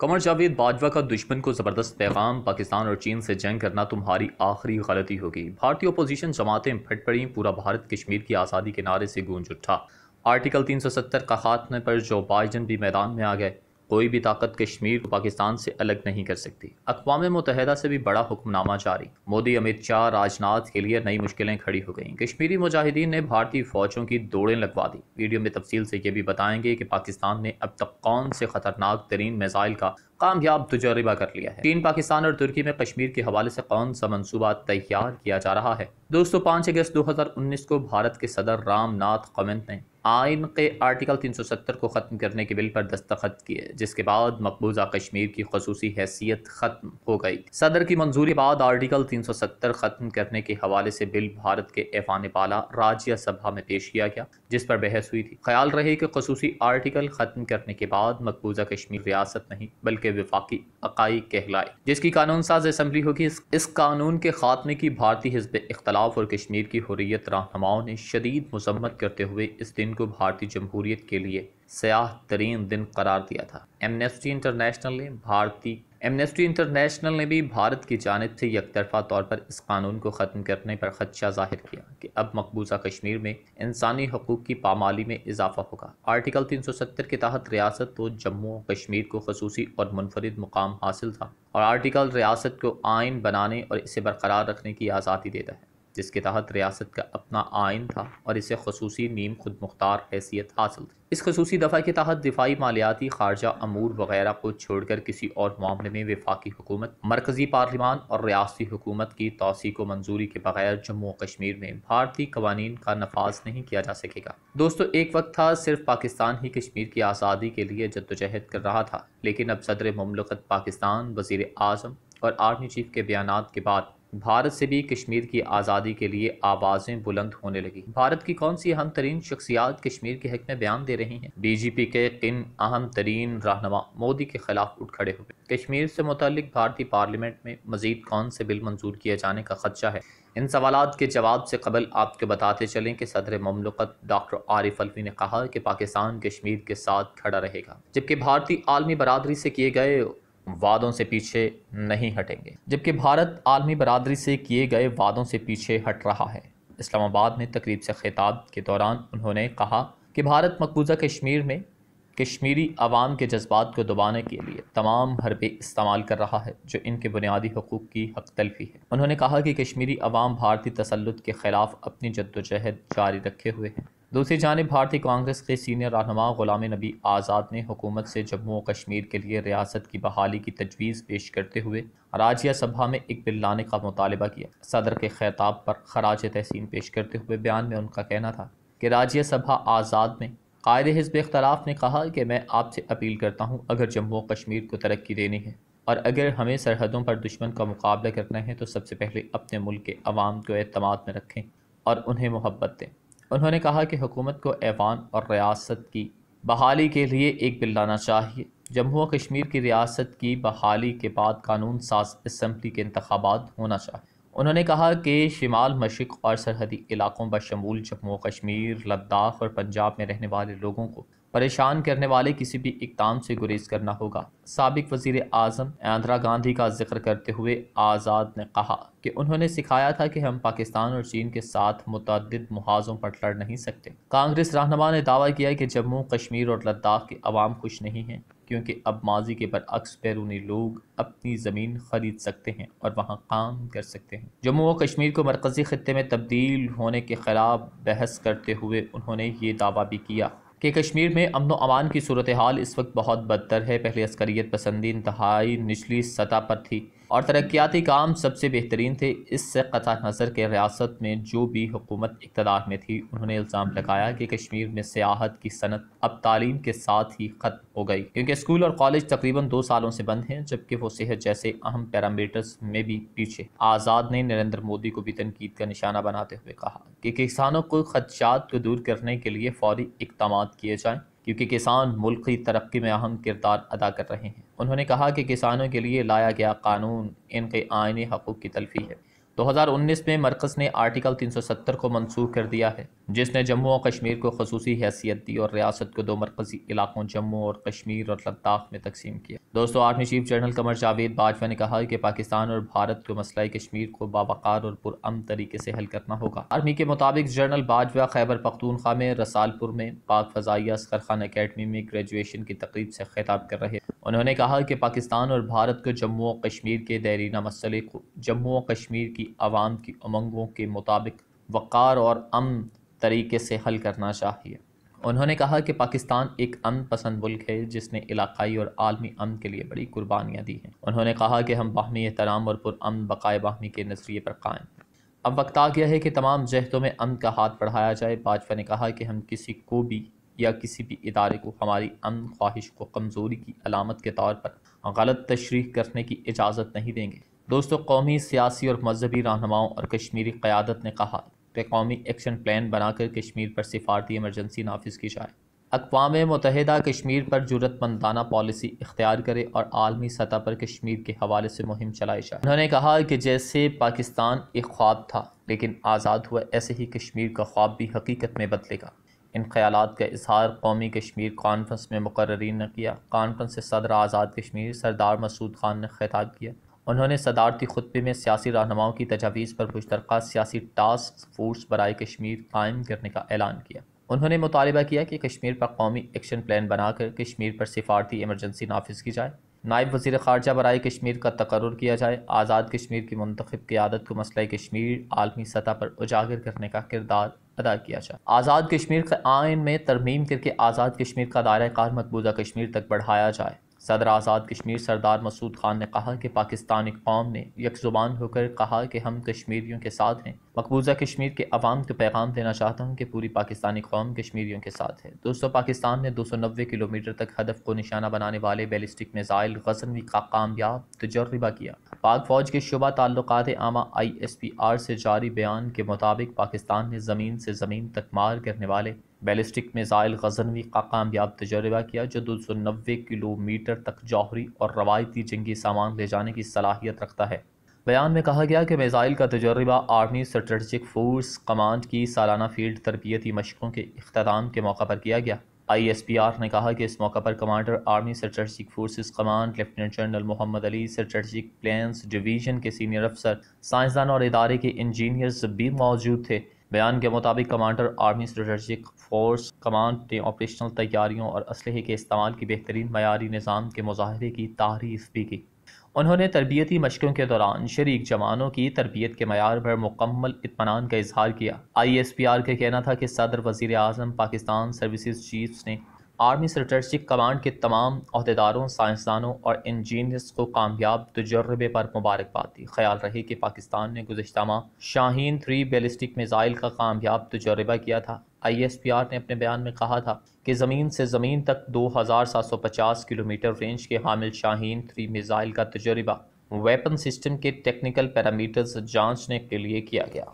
कमर जावेद बाजवा का दुश्मन को ज़बरदस्त पैगाम पाकिस्तान और चीन से जंग करना तुम्हारी आखिरी गलती होगी भारतीय अपोजिशन जमातें फट पड़ी पूरा भारत कश्मीर की आज़ादी के नारे से गूंज उठा आर्टिकल 370 का खात्मे पर जो बाइडन भी मैदान में आ गए कोई भी ताकत कश्मीर को पाकिस्तान से अलग नहीं कर सकती अकवा मुतहदा से भी बड़ा हुक्मनामा जारी मोदी अमित शाह राजनाथ के लिए नई मुश्किलें खड़ी हो गईं कश्मीरी मुजाहिदीन ने भारतीय फौजों की दौड़ें लगवा दी वीडियो में तफसील से यह भी बताएंगे कि पाकिस्तान ने अब तक कौन से खतरनाक तरीन मिसाइल का कामयाब तजर्बा कर लिया है तीन पाकिस्तान और तुर्की में कश्मीर के हवाले से कौन सा मनसूबा तैयार किया जा रहा है दोस्तों पाँच अगस्त उन्नीस को भारत के सदर रामनाथ कोविंद ने आइन के आर्टिकल 370 को ख़त्म करने के बिल पर दस्तखत किए जिसके बाद मकबूजा कश्मीर की खसूसी हैसियत ख़त्म हो गई सदर की मंजूरी बाद आर्टिकल 370 ख़त्म करने के हवाले से बिल भारत के एफान पाला राज्य सभा में पेश किया गया जिस पर बहस हुई थी ख्याल रहे कि खसूस आर्टिकल ख़त्म करने के बाद मकबूजा कश्मीर रियासत नहीं बल्कि वफाकी अकाई कहलाए जिसकी कानून साज असम्बली होगी इस, इस कानून के खात्मे की भारतीय हिजब इख्तलाफ और कश्मीर की हरियत रहनुमाओं ने शदीद मजम्मत करते हुए इस दिन को भारतीय जमहूरियत के लिए सयाह तरीन दिन करार दिया था एमनेस्टी इंटरनेशनल ने भारतीय एमनेस्टी इंटरनेशनल ने भी भारत की जानब से यकतरफा तौर पर इस कानून को ख़त्म करने पर खदशा जाहिर किया कि अब मकबूजा कश्मीर में इंसानी हकूक़ की पामाली में इजाफा होगा आर्टिकल 370 के तहत रियासत तो जम्मू और कश्मीर को खसूसी और मुनफरद मुकाम हासिल था और आर्टिकल रियासत को आइन बनाने और इसे बरकरार रखने की आज़ादी देता है जिसके तहत रियासत का अपना आयन था और इसे खसूस नीम खुद मुख्तार हैसियत हासिल थी इस खसूसी दफ़ा के तहत दिफाई मालियाती खारजा अमूर वगैरह को छोड़कर किसी और मामले में विफाकी हुकूमत मरकज़ी पार्लिमान और रियासी हुकूमत की तोसी को मंजूरी के बगैर जम्मू कश्मीर में भारतीय कवानीन का नफाज नहीं किया जा सकेगा दोस्तों एक वक्त था सिर्फ पाकिस्तान ही कश्मीर की आज़ादी के लिए जद्दोजहद कर रहा था लेकिन अब सदर ममलकत पाकिस्तान वजीर अजम और आर्मी चीफ के बयान के बाद भारत से भी कश्मीर की आज़ादी के लिए आवाज़ें बुलंद होने लगी भारत की कौन सी अहम तरीन शख्सियात कश्मीर के हक में बयान दे रही हैं बीजेपी के किन अहम तरीन रहनमा मोदी के खिलाफ उठ खड़े हुए कश्मीर से मुतलिक भारतीय पार्लियामेंट में मजीद कौन से बिल मंजूर किए जाने का खदशा है इन सवाल के जवाब से कबल आपको बताते चलें कि सदर ममलकत डॉक्टर आरिफ अलवी ने कहा कि पाकिस्तान कश्मीर के साथ खड़ा रहेगा जबकि भारतीय आलमी बरदरी से किए गए वादों से पीछे नहीं हटेंगे जबकि भारत आलमी बरदरी से किए गए वादों से पीछे हट रहा है इस्लामाबाद में तकरीब से खिताब के दौरान उन्होंने कहा कि भारत मकबूजा कश्मीर में कश्मीरी आवाम के जज्बात को दबाने के लिए तमाम हरबे इस्तेमाल कर रहा है जो इनके बुनियादी हकूक़ की हक तलफी है उन्होंने कहा कि कश्मीरी आवाम भारतीय तसलुत के ख़िलाफ़ अपनी जद्दोजहद जारी रखे हुए हैं दूसरी जानब भारतीय कांग्रेस के सीनियर रहनमा गुलाम नबी आज़ाद ने हुकूमत से जम्मू और कश्मीर के लिए रियासत की बहाली की तजवीज़ पेश करते हुए राज्य सभा में एक बिल लाने का मुतालबा किया सदर के खिताब पर खराज तहसीन पेश करते हुए बयान में उनका कहना था कि राज्य सभा आज़ाद में कायद हिजब अख्तलाफ ने कहा कि मैं आपसे अपील करता हूँ अगर जम्मू कश्मीर को तरक्की देनी है और अगर हमें सरहदों पर दुश्मन का मुकाबला करना है तो सबसे पहले अपने मुल्क के अवाम को अतमाद में रखें और उन्हें मोहब्बत दें उन्होंने कहा कि हुकूमत को ऐवान और रियासत की बहाली के लिए एक बिल लाना चाहिए जम्मू और कश्मीर की रियासत की बहाली के बाद कानून साज इसम्बली के इंतबात होना चाहिए उन्होंने कहा कि शिमाल मशरक़ और सरहदी इलाकों बशमूल जम्मू कश्मीर लद्दाख और पंजाब में रहने वाले लोगों को परेशान करने वाले किसी भी इकदाम से गुरेज करना होगा सबक वजीर अजम इंदिरा गांधी का जिक्र करते हुए आज़ाद ने कहा कि उन्होंने सिखाया था कि हम पाकिस्तान और चीन के साथ मुतद महाजों पर लड़ नहीं सकते कांग्रेस रहनमा ने दावा किया कि जम्मू कश्मीर और लद्दाख के अवाम खुश नहीं है क्योंकि अब माजी के बरअक्स बैरूनी लोग अपनी ज़मीन खरीद सकते हैं और वहाँ काम कर सकते हैं जम्मू व कश्मीर को मरकज़ी खत्े में तब्दील होने के खिलाफ बहस करते हुए उन्होंने ये दावा भी किया कि कश्मीर में अमन अमान की सूरत हाल इस वक्त बहुत बदतर है पहले अस्करीत पसंदी इंतहाई निचली सतह पर थी और तरक्याती काम सबसे बेहतरीन थे इससे क़ा नज़र के रियासत में जो भी हुकूमत इकतदार में थी उन्होंने इल्ज़ाम लगाया कि कश्मीर में सियाहत की सनत अब तालीम के साथ ही ख़त्म हो गई क्योंकि स्कूल और कॉलेज तकरीबन दो सालों से बंद हैं जबकि वो सेहत जैसे अहम पैरामीटर्स में भी पीछे आज़ाद ने नरेंद्र मोदी को भी तनकीद का निशाना बनाते हुए कहा कि किसानों को खदशात को दूर करने के लिए फौरी इकदाम किए जाएँ क्योंकि किसान मुल्क की तरक्की में अहम किरदार अदा कर रहे हैं उन्होंने कहा कि किसानों के लिए लाया गया कानून इनके आइनी हकूक़ की तलफी है 2019 में मरकज़ ने आर्टिकल 370 को मंसूख कर दिया है जिसने जम्मू और कश्मीर को खसूसी हैसियत दी और रियासत को दो मरकज़ी इलाकों जम्मू और कश्मीर और लद्दाख में तकसीम किया दोस्तों army chief general Qamar Javed Bajwa ने कहा कि पाकिस्तान और भारत को मसला कश्मीर को बाबाकार और पुरम तरीके से हल करना होगा आर्मी के मुताबिक जनरल बाजवा खैबर पख्तूनखा में रसालपुर में पाक फजाइया असकर खान अकेडमी में ग्रेजुएशन की तकरीब से खिताब कर रहे उन्होंने कहा कि पाकिस्तान और भारत को जम्मू और कश्मीर के देरीना मसले को जम्मू और कश्मीर की आवाम की उमंगों के मुताबिक वक़ार और अम तरीके से हल करना चाहिए उन्होंने कहा कि पाकिस्तान एक अम पसंद मुल्क है जिसने इलाकई और आलमी अम के लिए बड़ी कुर्बानियाँ दी हैं उन्होंने कहा कि हम बाहमी एहतराम और पुरम बकाए बाहमी के नज़रिए पर कायम अब वक्त आ गया है कि तमाम जहदों में अम का हाथ बढ़ाया जाए भाजपा ने कहा कि हम किसी को भी या किसी भी इदारे को हमारी अम ख्वाहिश को कमज़ोरी की अलामत के तौर पर गलत तशरी करने की इजाज़त नहीं देंगे दोस्तों कौमी सियासी और मजहबी रहनुमाओं और कश्मीरी क़्यादत ने कहा कि कौमी एक्शन प्लान बनाकर कश्मीर पर सिफारती एमरजेंसी नाफिज की जाए अकवाम मतहदा कश्मीर पर जरूरतमंदाना पॉलिसी इख्तियार करे और आलमी सतह पर कश्मीर के हवाले से मुहिम चलाई जाए उन्होंने कहा कि जैसे पाकिस्तान एक ख्वाब था लेकिन आज़ाद हुआ ऐसे ही कश्मीर का ख्वाब भी हकीकत में बदलेगा इन ख्याल का इजहार कौमी कश्मीर कॉन्फ्रेंस में मुकर्रीन ने किया कॉन्फ्रेंस से सदर आज़ाद कश्मीर सरदार मसूद खान ने खिताब किया उन्होंने सदारती खुतबे में सियासी रहनुमाओं की तजावीज़ पर मुश्तर सियासी टास्क फोर्स बरए कश्मीर कायम करने का ऐलान किया उन्होंने मुतालबा किया कि कश्मीर पर कौमी एक्शन प्लान बनाकर कश्मीर पर सिफारती एमरजेंसी नाफिज की जाए नायब वजीर खारजा बरए कश्मीर का तकर किया जाए आज़ाद कश्मीर की मंतखब क्यादत को मसला कश्मीर आलमी सतह पर उजागर करने का किरदार अदा किया जाए आज़ाद कश्मीर के आयन में तरमीम करके आज़ाद कश्मीर का दायरा कार मकबूजा कश्मीर तक बढ़ाया जाए सदर आज़ाद कश्मीर सरदार मसूद खान ने कहा कि पाकिस्तानी कौम ने यकजुबान होकर कहा कि हम कश्मीरियों के साथ हैं मकबूजा कश्मीर के अवाम को पैगाम देना चाहता हूँ कि पूरी पाकिस्तानी कौम कश्मीरियों के साथ है दोस्तों पाकिस्तान ने दो सौ नब्बे किलोमीटर तक हदफ को निशाना बनाने वाले बैलिस्टिक मिज़ाइल गजनवी का कामयाब तजर्बा किया पाक फौज के शुबा ताल्लुक आमा आई एस पी आर से जारी बयान के मुताबिक पाकिस्तान ने ज़मीन से ज़मीन तक मार करने वाले बैलिस्टिक मिसाइल गजनवी का कामयाब तजर्बा किया जो दो सौ नब्बे किलोमीटर तक जौहरी और रवायती जंगी सामान ले जाने की सलाहियत रखता है बयान में कहा गया कि मिसाइल का तजर्बा आर्मी स्ट्रेटजिक फोर्स कमांड की सालाना फील्ड तरबियती मशकों के अख्ताम के मौका पर किया गया आई एस पी आर ने कहा कि इस मौका पर commander army strategic forces command lieutenant general Muhammad Ali strategic plans division के सीनियर अफसर साइंसदान और इदारे के इंजीनियर्स भी मौजूद थे बयान के मुताबिक commander army strategic force command ने ऑपरेशनल तैयारियों और असलहे के इस्तेमाल की बेहतरीन मयारी निज़ाम के मुजाहरे की तारीफ भी की उन्होंने तरबियती मशक़ों के दौरान शरीक जवानों की तरबियत के मैार पर मुकम्मल इतमान का इजहार किया आई एस पी आर का कहना था कि सदर वजीर अजम पाकिस्तान सर्विस चीफ ने आर्मी स्ट्रेटर्जिक कमांड के तमाम अहदेदारों साइंसदानों और इंजीनियर्स को कामयाब तजर्बे पर मुबारकबाद दी ख्याल रहे कि पाकिस्तान ने गुजशत माह शाहीन थ्री बैलिस्टिक मिज़ाइल का कामयाब तजर्बा किया था आई एस पी आर ने अपने बयान में कहा था कि ज़मीन से ज़मीन तक दो हज़ार सात सौ पचास किलोमीटर रेंज के हामिल शाहीन थ्री मिज़ाइल का तजर्बा वेपन सिस्टम के टेक्निकल पैरामीटर्स जांचने के लिए किया गया